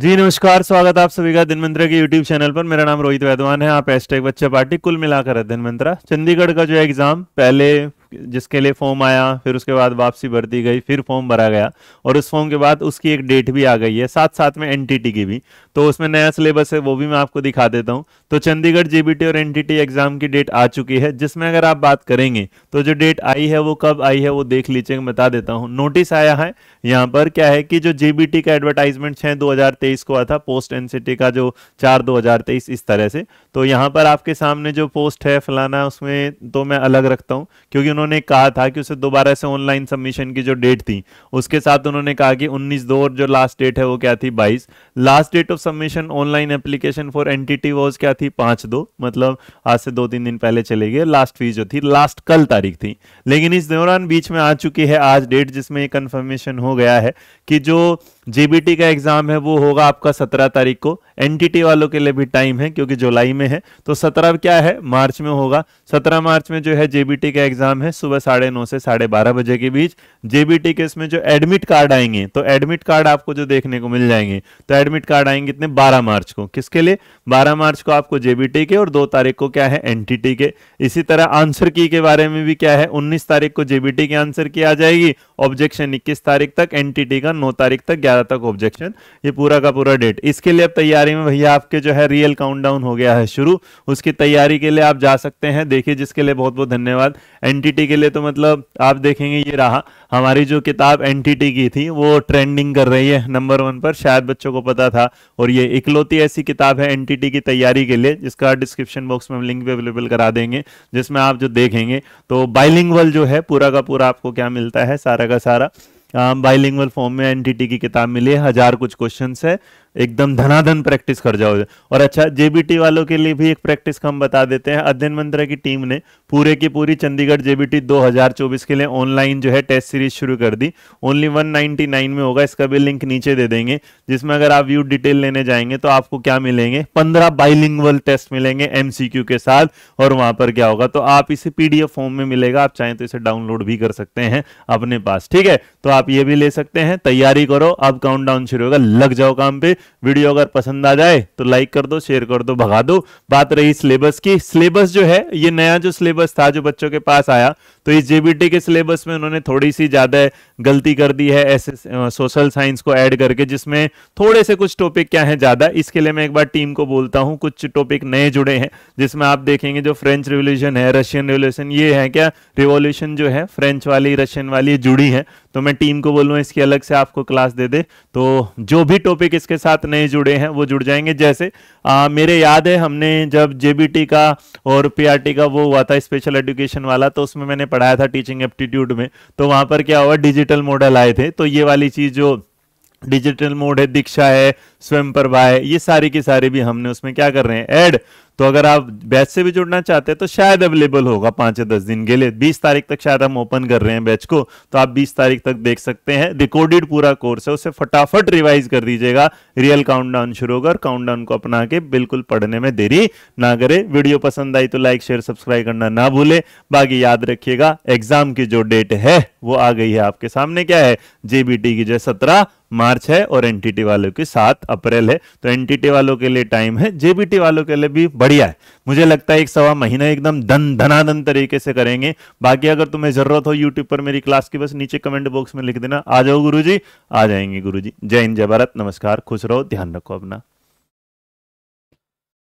जी नमस्कार स्वागत आप सभी का दिन मंत्रा के यूट्यूब चैनल पर मेरा नाम रोहित वैद्वान है आप एस्टेक बच्चा पार्टी कुल मिलाकर है दिन मंत्रा चंडीगढ़ का जो एग्जाम पहले जिसके लिए फॉर्म आया फिर उसके बाद वापसी भर दी गई फिर फॉर्म भरा गया और उस फॉर्म के बाद उसकी एक डेट भी आ गई है साथ साथ में एनटीटी की भी तो उसमें नया सिलेबस है वो भी मैं आपको दिखा देता हूँ तो चंडीगढ़ जीबीटी और एनटीटी एग्जाम की डेट आ चुकी है जिसमें अगर आप बात करेंगे तो जो डेट आई है वो कब आई है वो देख लीजिए मैं बता देता हूँ नोटिस आया है यहाँ पर क्या है कि जो जेबीटी का एडवर्टाइजमेंट छह दो को आया था पोस्ट एनसीटी का जो चार दो इस तरह से तो यहाँ पर आपके सामने जो पोस्ट है फलाना उसमें तो मैं अलग रखता हूँ क्योंकि उन्होंने कहा था कि उसे दोबारा से ऑनलाइन सबमिशन की जो डेट थी उसके साथ उन्होंने कहा कि 19 दो और जो लास्ट डेट है वो क्या थी 22 last date of submission online application for NTT was क्या थी पांच दो मतलब आज से दो तीन दिन पहले चले गए लास्ट फीस जो थी लास्ट कल तारीख थी लेकिन इस दौरान बीच में आ चुकी है आज डेट जिसमें ये कन्फर्मेशन हो गया है कि जो जेबीटी का एग्जाम है वो होगा आपका सत्रह तारीख को एनटीटी वालों के लिए भी टाइम है क्योंकि जुलाई में है तो सत्रह क्या है मार्च में होगा सत्रह मार्च में जो है जेबीटी का एग्जाम है सुबह साढ़े नौ से साढ़े बारह बजे के बीच जेबीटी के इसमें जो एडमिट कार्ड आएंगे तो एडमिट कार्ड आपको जो देखने को मिल जाएंगे तो एडमिट कार्ड आएंगे इतने बारह मार्च को किसके लिए बारह मार्च को आपको जेबीटी के और दो तारीख को क्या है एन के इसी तरह आंसर की के बारे में भी क्या है उन्नीस तारीख को जेबीटी की आंसर की आ जाएगी ऑब्जेक्शन इक्कीस तारीख तक एन का नौ तारीख तक ग्यारह आया था ऑब्जेक्शन ये पूरा का पूरा डेट इसके लिए अब तैयारी में भैया आपके जो है रियल काउंटडाउन हो गया है शुरू उसकी तैयारी के लिए आप जा सकते हैं देखिए जिसके लिए बहुत बहुत धन्यवाद एनटीटी के लिए तो मतलब आप देखेंगे ये रहा हमारी जो किताब एनटीटी की थी वो ट्रेंडिंग कर रही है नंबर वन पर शायद बच्चों को पता था और ये इकलौती ऐसी किताब है एनटीटी की तैयारी के लिए जिसका डिस्क्रिप्शन बॉक्स में हम लिंक भी अवेलेबल करा देंगे जिसमें आप जो देखेंगे तो बाइलिंग जो है पूरा का पूरा आपको क्या मिलता है सारा का सारा बाइलिंगुअल फॉर्म में एनटीटी की किताब मिली है हजार कुछ क्वेश्चन है एकदम धनाधन प्रैक्टिस कर जाओ और अच्छा जेबीटी वालों के लिए भी एक प्रैक्टिस का हम बता देते हैं अध्ययन मंत्र की टीम ने पूरे की पूरी चंडीगढ़ जेबीटी 2024 के लिए ऑनलाइन जो है टेस्ट सीरीज शुरू कर दी ओनली 199 में होगा इसका भी लिंक नीचे दे देंगे जिसमें अगर आप व्यू डिटेल लेने जाएंगे तो आपको क्या मिलेंगे पंद्रह बाइलिंग टेस्ट मिलेंगे एमसीक्यू के साथ और वहां पर क्या होगा तो आप इसे पीडीएफ फॉर्म में मिलेगा आप चाहें तो इसे डाउनलोड भी कर सकते हैं अपने पास ठीक है तो आप ये भी ले सकते हैं तैयारी करो अब काउंट शुरू होगा लग जाओ काम पे वीडियो अगर पसंद आ जाए तो लाइक कर दो शेयर कर दो भगा दो बात रही सिलेबस की सिलेबस जो है ये नया जो सिलेबस था जो बच्चों के पास आया तो इस जेबीटी के सिलेबस में उन्होंने थोड़ी सी ज़्यादा गलती कर दी है ऐसे सोशल साइंस को ऐड करके जिसमें थोड़े से कुछ टॉपिक क्या है ज़्यादा इसके लिए मैं एक बार टीम को बोलता हूँ कुछ टॉपिक नए जुड़े हैं जिसमें आप देखेंगे जो फ्रेंच रिवोल्यूशन है रशियन रिवोल्यूशन ये है क्या रिवोल्यूशन जो है फ्रेंच वाली रशियन वाली जुड़ी है तो मैं टीम को बोलूँ इसकी अलग से आपको क्लास दे दे तो जो भी टॉपिक इसके साथ नए जुड़े हैं वो जुड़ जाएंगे जैसे आ, मेरे याद है हमने जब जे का और पी का वो हुआ था स्पेशल एजुकेशन वाला तो उसमें मैंने पढ़ाया था टीचिंग एप्टीट्यूड में तो वहाँ पर क्या हुआ डिजिटल मॉडल आए थे तो ये वाली चीज़ जो डिजिटल मोड है दीक्षा है स्वयं प्रभा है ये सारी की सारी भी हमने उसमें क्या कर रहे हैं ऐड तो अगर आप बैच से भी जुड़ना चाहते हैं तो शायद अवेलेबल होगा पाँच या दस दिन के लिए बीस तारीख तक शायद हम ओपन कर रहे हैं बैच को तो आप बीस तारीख तक देख सकते हैं रिकॉर्डेड पूरा कोर्स है उसे फटाफट रिवाइज कर दीजिएगा रियल डाउन शुरू होगा और डाउन को अपना के बिल्कुल पढ़ने में देरी ना करे वीडियो पसंद आई तो लाइक शेयर सब्सक्राइब करना ना भूले बाकी याद रखिएगा एग्जाम की जो डेट है वो आ गई है आपके सामने क्या है जेबीटी की जो सत्रह मार्च है और एनटीटी वालों की सात अप्रैल है तो एनटीटी वालों के लिए टाइम है जेबीटी वालों के लिए भी बढ़िया है मुझे लगता है एक सवा महीना एकदम धन धनाधन तरीके से करेंगे बाकी अगर तुम्हें जरूरत हो यूट्यूब पर मेरी क्लास की बस नीचे कमेंट बॉक्स में लिख देना आ जाओ गुरु जी आ जाएंगे गुरु जी जय हिंद जय भारत नमस्कार खुश रहो ध्यान रखो अपना